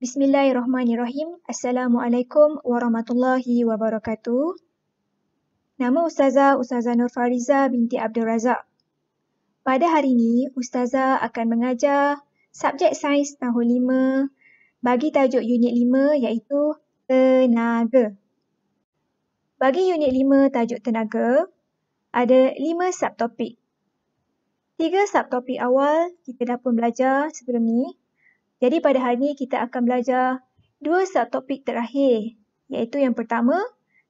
Bismillahirrahmanirrahim. Assalamualaikum warahmatullahi wabarakatuh. Nama Ustazah Ustazah Nur Fariza binti Abdul Razak. Pada hari ini, Ustazah akan mengajar subjek sains tahun 5 bagi tajuk unit 5 iaitu tenaga. Bagi unit 5 tajuk tenaga, ada 5 subtopik. Tiga subtopik awal kita dah pun belajar sebelum ni jadi pada hari ini kita akan belajar dua subtopik terakhir iaitu yang pertama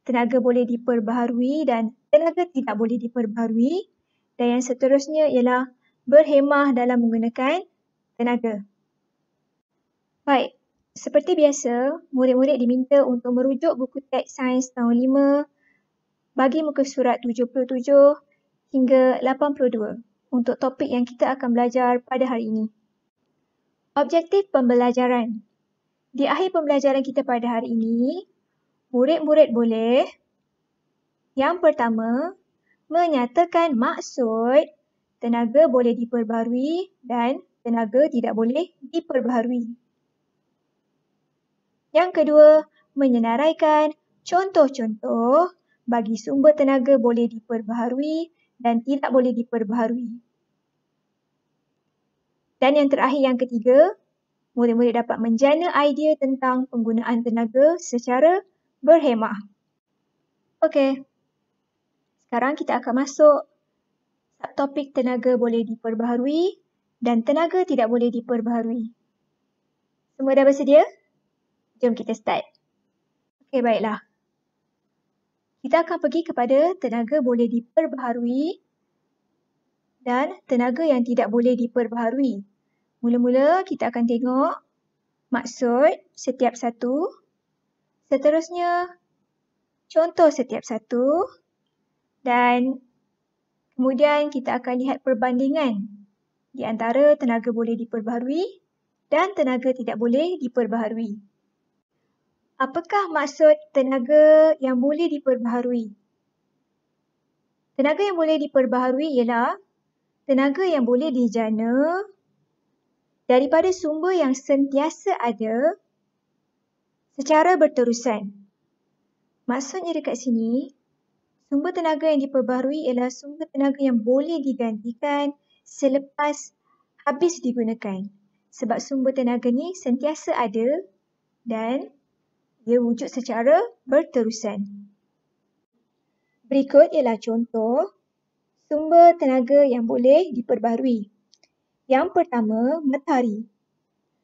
tenaga boleh diperbaharui dan tenaga tidak boleh diperbaharui dan yang seterusnya ialah berhemah dalam menggunakan tenaga. Baik, seperti biasa murid-murid diminta untuk merujuk buku teks sains tahun 5 bagi muka surat 77 hingga 82 untuk topik yang kita akan belajar pada hari ini. Objektif pembelajaran. Di akhir pembelajaran kita pada hari ini, murid-murid boleh yang pertama, menyatakan maksud tenaga boleh diperbaharui dan tenaga tidak boleh diperbaharui. Yang kedua, menyenaraikan contoh-contoh bagi sumber tenaga boleh diperbaharui dan tidak boleh diperbaharui. Dan yang terakhir yang ketiga, murid-murid dapat menjana idea tentang penggunaan tenaga secara berhemah. Okey. Sekarang kita akan masuk topik tenaga boleh diperbaharui dan tenaga tidak boleh diperbaharui. Semua dah bersedia? Jom kita start. Okey, baiklah. Kita akan pergi kepada tenaga boleh diperbaharui dan tenaga yang tidak boleh diperbaharui. Mula-mula kita akan tengok maksud setiap satu. Seterusnya contoh setiap satu dan kemudian kita akan lihat perbandingan di antara tenaga boleh diperbaharui dan tenaga tidak boleh diperbaharui. Apakah maksud tenaga yang boleh diperbaharui? Tenaga yang boleh diperbaharui ialah tenaga yang boleh dijana daripada sumber yang sentiasa ada secara berterusan. Maksudnya dekat sini, sumber tenaga yang diperbaharui ialah sumber tenaga yang boleh digantikan selepas habis digunakan. Sebab sumber tenaga ni sentiasa ada dan dia wujud secara berterusan. Berikut ialah contoh sumber tenaga yang boleh diperbaharui. Yang pertama, matahari.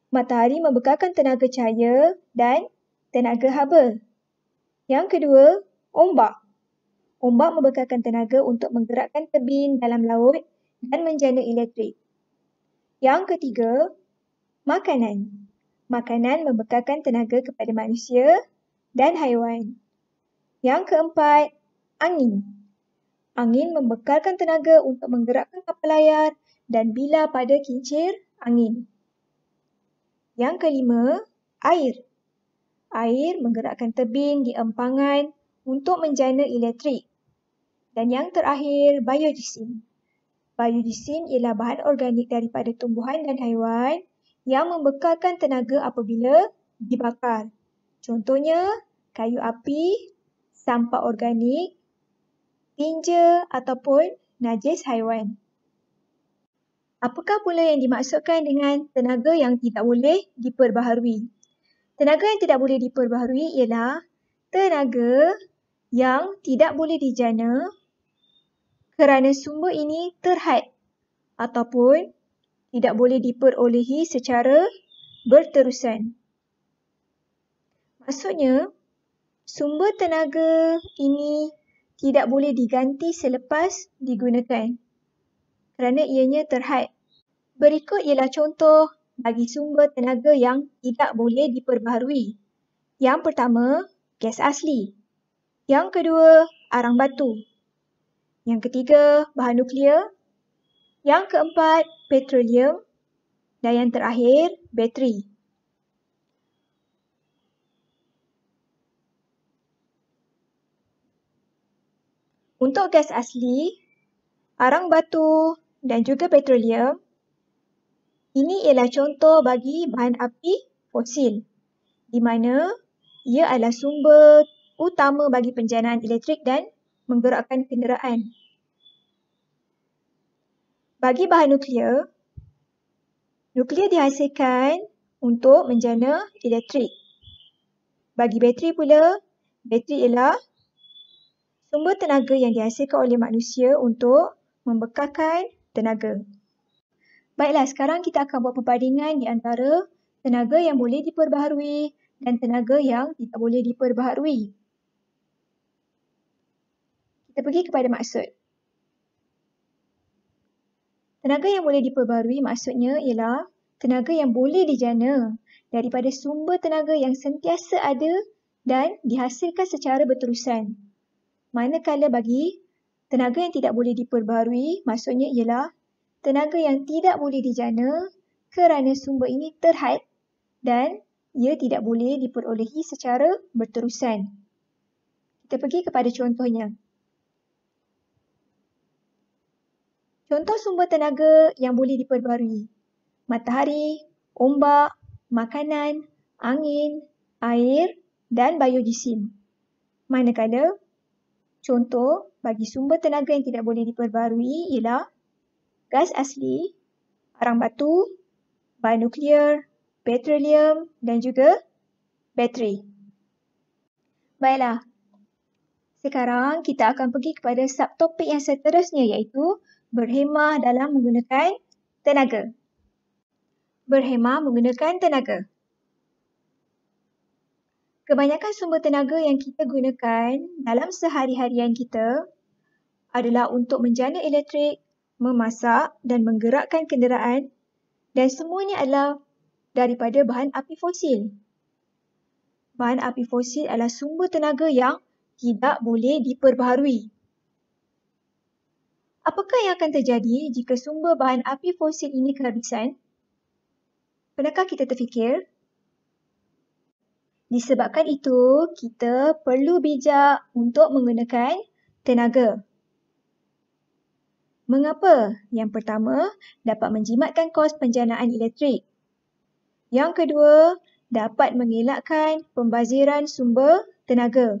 Matahari membekalkan tenaga cahaya dan tenaga haba. Yang kedua, ombak. Ombak membekalkan tenaga untuk menggerakkan tebing dalam laut dan menjana elektrik. Yang ketiga, makanan. Makanan membekalkan tenaga kepada manusia dan haiwan. Yang keempat, angin. Angin membekalkan tenaga untuk menggerakkan kapal layar dan bila pada kincir angin. Yang kelima, air. Air menggerakkan tebing di empangan untuk menjana elektrik. Dan yang terakhir, biogisin. Biogisin ialah bahan organik daripada tumbuhan dan haiwan yang membekalkan tenaga apabila dibakar. Contohnya, kayu api, sampah organik, tinja ataupun najis haiwan. Apakah pula yang dimaksudkan dengan tenaga yang tidak boleh diperbaharui? Tenaga yang tidak boleh diperbaharui ialah tenaga yang tidak boleh dijana kerana sumber ini terhad ataupun tidak boleh diperolehi secara berterusan. Maksudnya, sumber tenaga ini tidak boleh diganti selepas digunakan kerana ianya terhad. Berikut ialah contoh bagi sumber tenaga yang tidak boleh diperbaharui. Yang pertama, gas asli. Yang kedua, arang batu. Yang ketiga, bahan nuklear. Yang keempat, petroleum. Dan yang terakhir, bateri. Untuk gas asli, arang batu dan juga petroleum ini ialah contoh bagi bahan api fosil di mana ia adalah sumber utama bagi penjanaan elektrik dan menggerakkan kenderaan. Bagi bahan nuklear, nuklear dihasilkan untuk menjana elektrik. Bagi bateri pula, bateri ialah sumber tenaga yang dihasilkan oleh manusia untuk membekalkan tenaga. Baiklah, sekarang kita akan buat perbandingan di antara tenaga yang boleh diperbaharui dan tenaga yang tidak boleh diperbaharui. Kita pergi kepada maksud. Tenaga yang boleh diperbaharui maksudnya ialah tenaga yang boleh dijana daripada sumber tenaga yang sentiasa ada dan dihasilkan secara berterusan. Manakala bagi tenaga yang tidak boleh diperbaharui maksudnya ialah tenaga yang tidak boleh dijana kerana sumber ini terhad dan ia tidak boleh diperolehi secara berterusan. Kita pergi kepada contohnya. Contoh sumber tenaga yang boleh diperbarui. Matahari, ombak, makanan, angin, air dan biojisim. Manakala, contoh bagi sumber tenaga yang tidak boleh diperbarui ialah gas asli, arang batu, bahan nuklear, petroleum dan juga bateri. Baiklah, sekarang kita akan pergi kepada subtopik yang seterusnya iaitu berhemah dalam menggunakan tenaga. Berhemah menggunakan tenaga. Kebanyakan sumber tenaga yang kita gunakan dalam sehari-harian kita adalah untuk menjana elektrik, memasak dan menggerakkan kenderaan dan semuanya adalah daripada bahan api fosil. Bahan api fosil adalah sumber tenaga yang tidak boleh diperbaharui. Apakah yang akan terjadi jika sumber bahan api fosil ini kehabisan? Pernahkah kita terfikir? Disebabkan itu, kita perlu bijak untuk menggunakan tenaga. Mengapa? Yang pertama, dapat menjimatkan kos penjanaan elektrik. Yang kedua, dapat mengelakkan pembaziran sumber tenaga.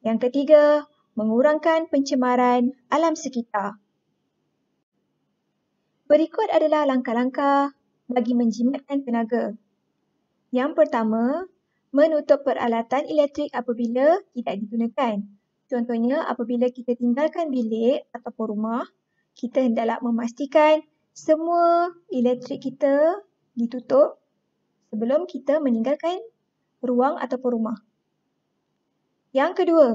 Yang ketiga, mengurangkan pencemaran alam sekitar. Berikut adalah langkah-langkah bagi menjimatkan tenaga. Yang pertama, menutup peralatan elektrik apabila tidak digunakan. Contohnya, apabila kita tinggalkan bilik ataupun rumah, kita hendaklah memastikan semua elektrik kita ditutup sebelum kita meninggalkan ruang ataupun rumah. Yang kedua,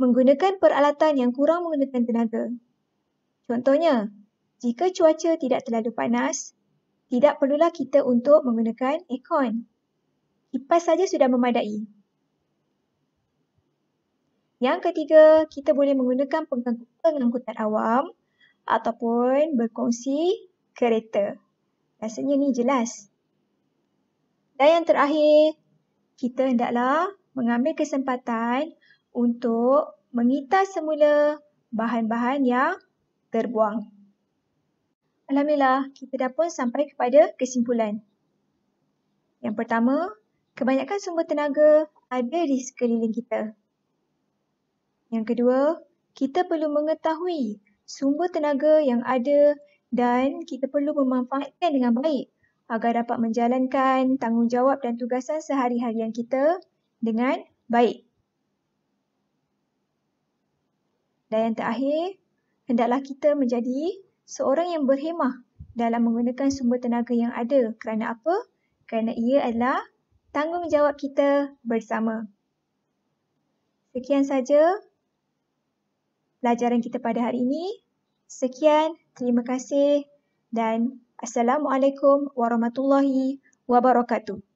menggunakan peralatan yang kurang menggunakan tenaga. Contohnya, jika cuaca tidak terlalu panas, tidak perlulah kita untuk menggunakan aircon. Kipas saja sudah memadai. Yang ketiga, kita boleh menggunakan pengangkutan awam ataupun berkongsi kereta. Rasanya ni jelas. Dan yang terakhir, kita hendaklah mengambil kesempatan untuk mengitas semula bahan-bahan yang terbuang. Alhamdulillah, kita dah pun sampai kepada kesimpulan. Yang pertama, kebanyakan sumber tenaga ada di sekeliling kita. Yang kedua, kita perlu mengetahui sumber tenaga yang ada dan kita perlu memanfaatkan dengan baik agar dapat menjalankan tanggungjawab dan tugasan sehari-harian kita dengan baik. Dan yang terakhir, hendaklah kita menjadi seorang yang berhemah dalam menggunakan sumber tenaga yang ada. Kerana apa? Kerana ia adalah tanggungjawab kita bersama. Sekian saja pelajaran kita pada hari ini. Sekian, terima kasih dan Assalamualaikum warahmatullahi wabarakatuh.